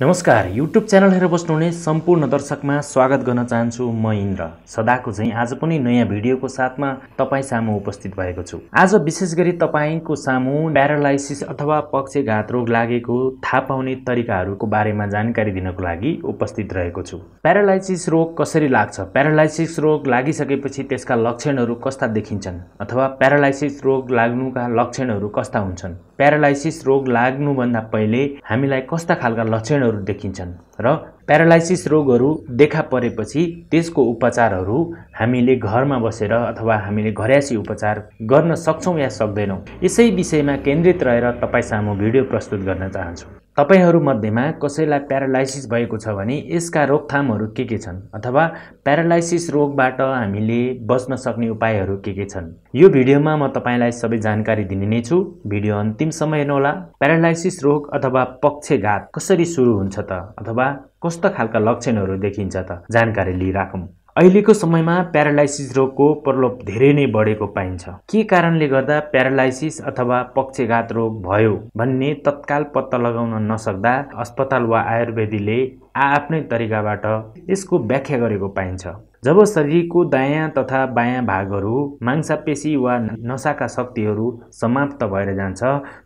नमस्कार YouTube channel हेरेर बस्नुहुने सम्पूर्ण दर्शकमा स्वागत गर्न चाहन्छु म इन्द्र सदाको झैँ आज पनि नयाँ भिडियोको साथमा तपाईँ सामु उपस्थित भएको छु आज विशेष गरी तपाईँको सामु प्यारालाइसिस अथवा पक्षघात रोग लागेको थाहा पाउने तरिकाहरूको बारेमा जानकारी दिनको लागि उपस्थित रहेको छु प्यारालाइसिस रोग कसरी लाग्छ प्यारालाइसिस रोग लागिसकेपछि त्यसका लक्षणहरू कस्ता देखिन्छन् अथवा प्यारालाइसिस रोग लाग्नुका लक्षणहरू कस्ता हुन्छन् प्यारालाइसिस रोग लाग्नुभन्दा पहिले हामीलाई कस्ता खालका लक्षणहरू देखिन्छन् र प्यारालाइसिस रोगहरू देखा परेपछि त्यसको उपचारहरू हामीले घरमा बसेर अथवा हामीले घरयासी उपचार गर्न सक्छौँ या सक्दैनौँ यसै विषयमा केन्द्रित रहेर तपाईँसँग म भिडियो प्रस्तुत गर्न चाहन्छु तपाईँहरूमध्येमा कसैलाई प्यारालाइसिस भएको छ भने यसका रोकथामहरू के के छन् अथवा प्यारालाइसिस रोगबाट हामीले बच्न सक्ने उपायहरू के के छन् यो भिडियोमा म तपाईँलाई सबै जानकारी दिने नै छु भिडियो अन्तिम समय हेर्नुहोला प्यारालाइसिस रोग अथवा पक्षघात कसरी सुरु हुन्छ त अथवा कस्तो खालका लक्षणहरू देखिन्छ त जानकारी लिइराखौँ अहिलेको समयमा प्यारालाइसिस रोगको प्रलोभ धेरै नै बढेको पाइन्छ के कारणले गर्दा प्यारालाइसिस अथवा पक्षघात रोग भयो भन्ने तत्काल पत्ता लगाउन नसक्दा अस्पताल वा आयुर्वेदीले आआफ्नै तरिकाबाट यसको व्याख्या गरेको पाइन्छ जब शरीरको दायाँ तथा बायाँ भागहरू मांसापेशी वा नसाका शक्तिहरू समाप्त भएर जान्छ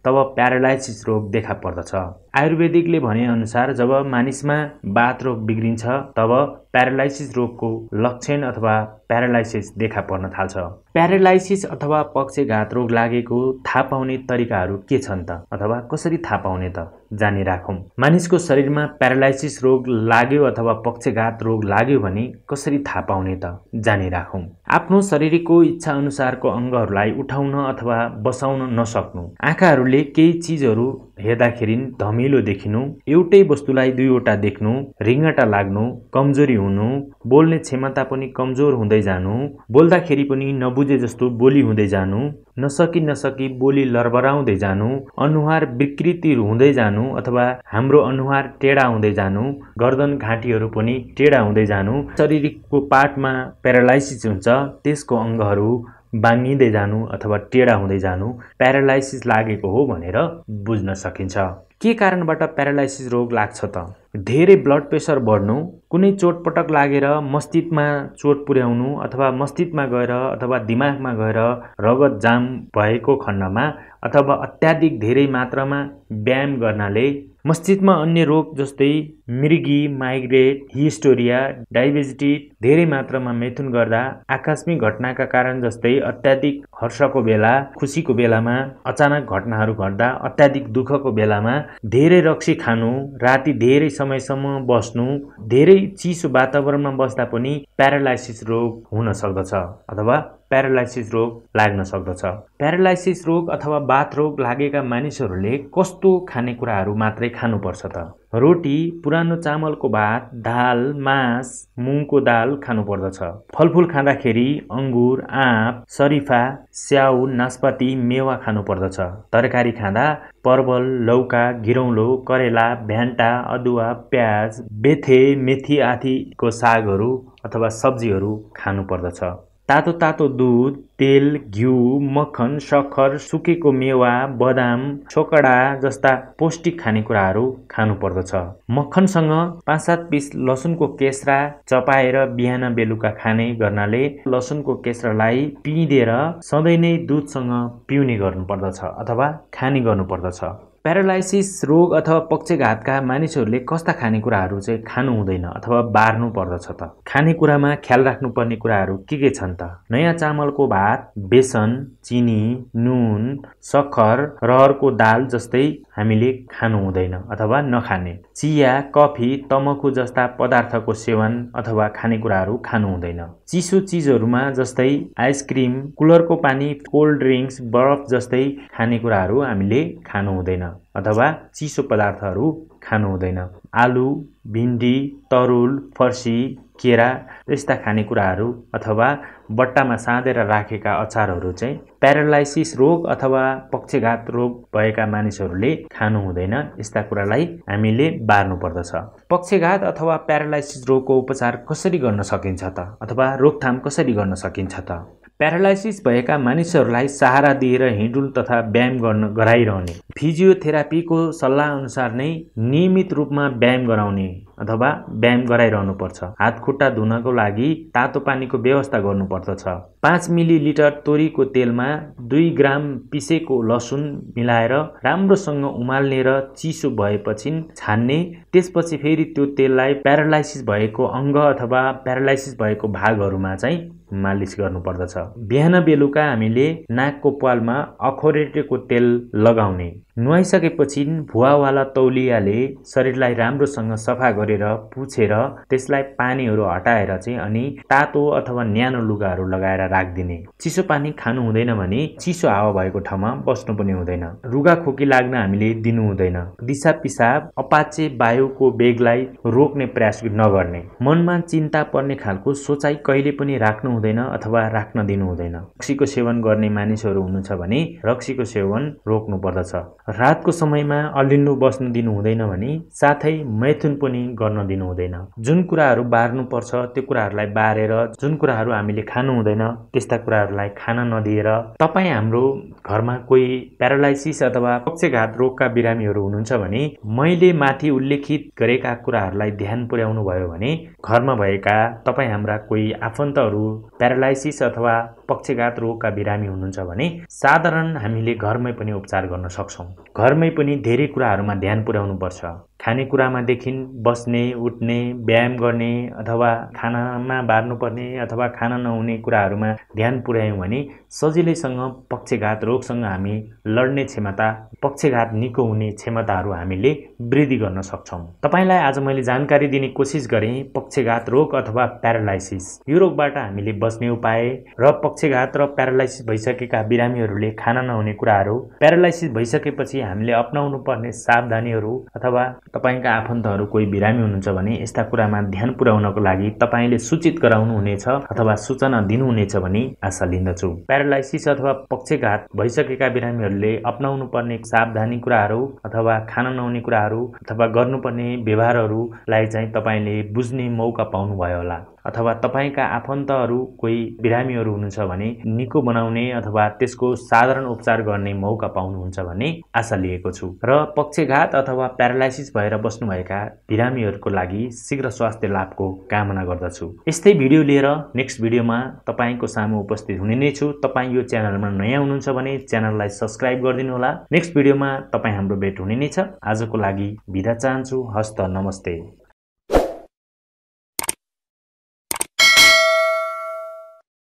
तब प्यारालाइसिस रोग देखा पर्दछ आयुर्वेदिकले भनेअनुसार जब मानिसमा बात रोग बिग्रिन्छ तब प्यारालाइसिस रोगको लक्षण अथवा प्यारालाइसिस देखा पर्न थाल्छ प्यारालाइसिस अथवा पक्षघात रोग लागेको थाहा पाउने तरिकाहरू के छन् त अथवा कसरी थाहा पाउने त जानी राखौँ मानिसको शरीरमा प्यारालाइसिस रोग लाग्यो अथवा पक्षघात रोग लाग्यो भने कसरी थाहा पाउने त जानी राखौँ आफ्नो शरीरको इच्छा अनुसारको अङ्गहरूलाई उठाउन अथवा बसाउन नसक्नु आँखाहरूले केही चिजहरू हेर्दाखेरि धमिलो देखिनु एउटै वस्तुलाई दुईवटा देख्नु रिङ्गटा लाग्नु कमजोरी हुनु बोल्ने क्षमता पनि कमजोर हुँदै जानु बोल्दाखेरि पनि नबुझे जस्तो बोली हुँदै जानु नसकी नसकी बोली लरबराउँदै जानु अनुहार विकृति हुँदै जानु अथवा हाम्रो अनुहार टेढा हुँदै जानु गर्दन घाँटीहरू पनि टेढा हुँदै जानु शारीरिकको पार्टमा प्यारालाइसिस हुन्छ त्यसको अङ्गहरू बाङ्गिँदै जानु अथवा टेढा हुँदै जानु प्यारालाइसिस लागेको हो भनेर बुझ्न सकिन्छ के कारणबाट प्यारालाइसिस रोग लाग्छ त धेरै ब्लड प्रेसर बढ्नु कुनै चोटपटक लागेर मस्तिष्कमा चोट पुर्याउनु अथवा मस्तिष्कमा गएर अथवा दिमागमा गएर रगत जाम भएको खण्डमा अथवा अत्याधिक धेरै मात्रामा व्यायाम गर्नाले मस्जिदमा अन्य रोग जस्तै मृगी माइग्रेट हिस्टोरिया डाइबेटिस धेरै मात्रामा मेथुन गर्दा आकस्मिक घटनाका कारण जस्तै अत्याधिक हर्षको बेला खुसीको बेलामा अचानक घटनाहरू घट्दा अत्याधिक दुःखको बेलामा धेरै रक्सी खानु राति धेरै समयसम्म बस्नु धेरै चिसो वातावरणमा बस्दा पनि प्यारालाइसिस रोग हुन सक्दछ अथवा प्यारालाइसिस रोग लाग्न सक्दछ प्यारालाइसिस रोग अथवा बाथ रोग लागेका मानिसहरूले कस्तो खानेकुराहरू मात्रै खानुपर्छ त रोटी पुरानो चामलको भात दाल मास मुङको दाल खानुपर्दछ फलफुल खाँदाखेरि अङ्गुर आँप सरिफा स्याउ नास्पाती मेवा खानुपर्दछ तरकारी खाँदा पर्वल लौका घिरौलो करेला भ्यान्टा अदुवा प्याज बेथे मेथी आदिको सागहरू अथवा सब्जीहरू खानुपर्दछ तातो तातो दुध तेल घिउ मक्खन सक्खर सुकेको मेवा बदाम छोकडा जस्ता पौष्टिक खानेकुराहरू खानुपर्दछ मक्खनसँग पाँच सात पिस लसुनको केस्रा चपाएर बिहान बेलुका खाने गर्नाले लसुनको केस्रालाई पिँधेर सधैँ नै दुधसँग पिउने गर्नुपर्दछ अथवा खाने गर्नुपर्दछ प्यारालाइसिस रोग अथवा पक्षघातका मानिसहरूले कस्ता खानेकुराहरू चाहिँ खानु हुँदैन अथवा बार्नु पर्दछ त खानेकुरामा ख्याल राख्नुपर्ने कुराहरू के के छन् त नयाँ चामलको भात बेसन चिनी नुन सक्खर रहरको दाल जस्तै हामीले खानु हुँदैन अथवा नखाने चिया कफी तमाखु जस्ता पदार्थको सेवन अथवा खानेकुराहरू खानु हुँदैन चिसो चिजहरूमा जस्तै आइसक्रिम कुलरको पानी कोल्ड ड्रिङ्क्स बरफ जस्तै खानेकुराहरू हामीले खानु हुँदैन अथवा चिसो पदार्थहरू खानु हुँदैन आलु भिन्डी तरुल फर्सी केरा यस्ता खानेकुराहरू अथवा बट्टामा साँधेर राखेका अचारहरू चाहिँ प्यारालाइसिस रोग अथवा पक्षघात रोग भएका मानिसहरूले खानु हुँदैन यस्ता कुरालाई हामीले बार्नुपर्दछ पक्षघात अथवा प्यारालाइसिस रोगको उपचार कसरी गर्न सकिन्छ त अथवा रोकथाम कसरी गर्न सकिन्छ त प्यारालाइसिस भएका मानिसहरूलाई सहारा दिएर हिँडुल तथा व्यायाम गर्न गराइरहने फिजियोथेरापीको सल्लाहअनुसार नै नियमित रूपमा व्यायाम गराउने अथवा व्यायाम गराइरहनुपर्छ हात खुट्टा धुनको लागि तातो पानीको व्यवस्था गर्नुपर्दछ पाँच मिलिलिटर तोरीको तेलमा दुई ग्राम पिसेको लसुन मिलाएर राम्रोसँग उमाल्ने र चिसो भएपछि छान्ने त्यसपछि फेरि त्यो तेललाई प्यारालाइसिस भएको अङ्ग अथवा प्यारालाइसिस भएको भागहरूमा चाहिँ मालिस गर्नुपर्दछ बिहान बेलुका हामीले नाकको पालमा अखोरेटेको तेल लगाउने नुहाइसकेपछि भुवावाला तौलियाले शरीरलाई राम्रोसँग सफा गरेर पुछेर त्यसलाई पानीहरू हटाएर चाहिँ अनि तातो अथवा न्यानो लुगाहरू लगाएर राखिदिने चिसो पानी खानु हुँदैन भने चिसो हावा भएको ठाउँमा बस्नु पनि हुँदैन रुगा खोकी लाग्न हामीले दिनु हुँदैन दिसा पिसाब अपाचे वायुको बेगलाई रोक्ने प्रयास नगर्ने मनमा चिन्ता पर्ने खालको सोचाइ कहिले पनि राख्नु हुँदैन अथवा राख्न दिनु हुँदैन रक्सीको सेवन गर्ने मानिसहरू हुनुहुन्छ भने रक्सीको सेवन रोक्नु पर्दछ रातको समयमा अलिन्डु बस्नु दिनु हुँदैन भने साथै मैथुन पनि गर्न दिनु हुँदैन जुन कुराहरू बार्नुपर्छ त्यो कुराहरूलाई बारेर जुन कुराहरू हामीले खानु हुँदैन त्यस्ता कुराहरूलाई खान नदिएर तपाईँ हाम्रो घरमा कोही प्यारालाइसिस अथवा पक्षघात रोगका बिरामीहरू हुनुहुन्छ भने मैले माथि उल्लेखित गरेका कुराहरूलाई ध्यान पुर्याउनु भयो भने घरमा भएका तपाईँ हाम्रा कोही आफन्तहरू प्यारालाइसिस अथवा पक्षघात रोगका बिरामी हुनुहुन्छ भने साधारण हामीले घरमै पनि उपचार गर्न सक्छौँ घरमै पनि धेरै कुराहरूमा ध्यान पुर्याउनुपर्छ खानेकुरामा खानेकुरामादेखि बस्ने उठ्ने व्यायाम गर्ने अथवा खानामा बार्नुपर्ने अथवा खाना नहुने कुराहरूमा ध्यान पुर्यायौँ भने सजिलैसँग पक्षघात रोगसँग हामी लड्ने क्षमता पक्षघात निको हुने क्षमताहरू हामीले वृद्धि गर्न सक्छौँ तपाईँलाई आज मैले जानकारी दिने कोसिस गरेँ पक्षघात रोग अथवा प्यारालाइसिस यो रोगबाट हामीले बस्ने उपाय र पक्षघात र प्यारालाइसिस भइसकेका बिरामीहरूले खाना नहुने कुराहरू प्यारालाइसिस भइसकेपछि हामीले अप्नाउनु पर्ने सावधानीहरू अथवा तपाईँका आफन्तहरू कोही बिरामी हुनुहुन्छ भने यस्ता कुरामा ध्यान पुर्याउनको लागि तपाईँले सूचित गराउनुहुनेछ अथवा सूचना दिनुहुनेछ भनी आशा लिन्दछु प्यारालाइसिस अथवा पक्षघात भइसकेका बिरामीहरूले अप्नाउनु पर्ने सावधानी कुराहरू अथवा खान नहुने कुराहरू अथवा गर्नुपर्ने व्यवहारहरूलाई चाहिँ तपाईँले बुझ्ने मौका पाउनुभयो होला अथवा तपाईँका आफन्तहरू कोही बिरामीहरू हुनुहुन्छ भने निको बनाउने अथवा त्यसको साधारण उपचार गर्ने मौका पाउनुहुन्छ भन्ने आशा लिएको छु र पक्षघात अथवा प्यारालाइसिस भएर बस्नुभएका बिरामीहरूको लागि शीघ्र स्वास्थ्य लाभको कामना गर्दछु यस्तै भिडियो लिएर नेक्स्ट भिडियोमा तपाईँको सामु उपस्थित हुने नै छु तपाईँ यो च्यानलमा नयाँ हुनुहुन्छ भने च्यानललाई सब्सक्राइब गरिदिनु होला नेक्स्ट भिडियोमा तपाईँ हाम्रो भेट हुने नै छ आजको लागि बिदा चाहन्छु हस्त नमस्ते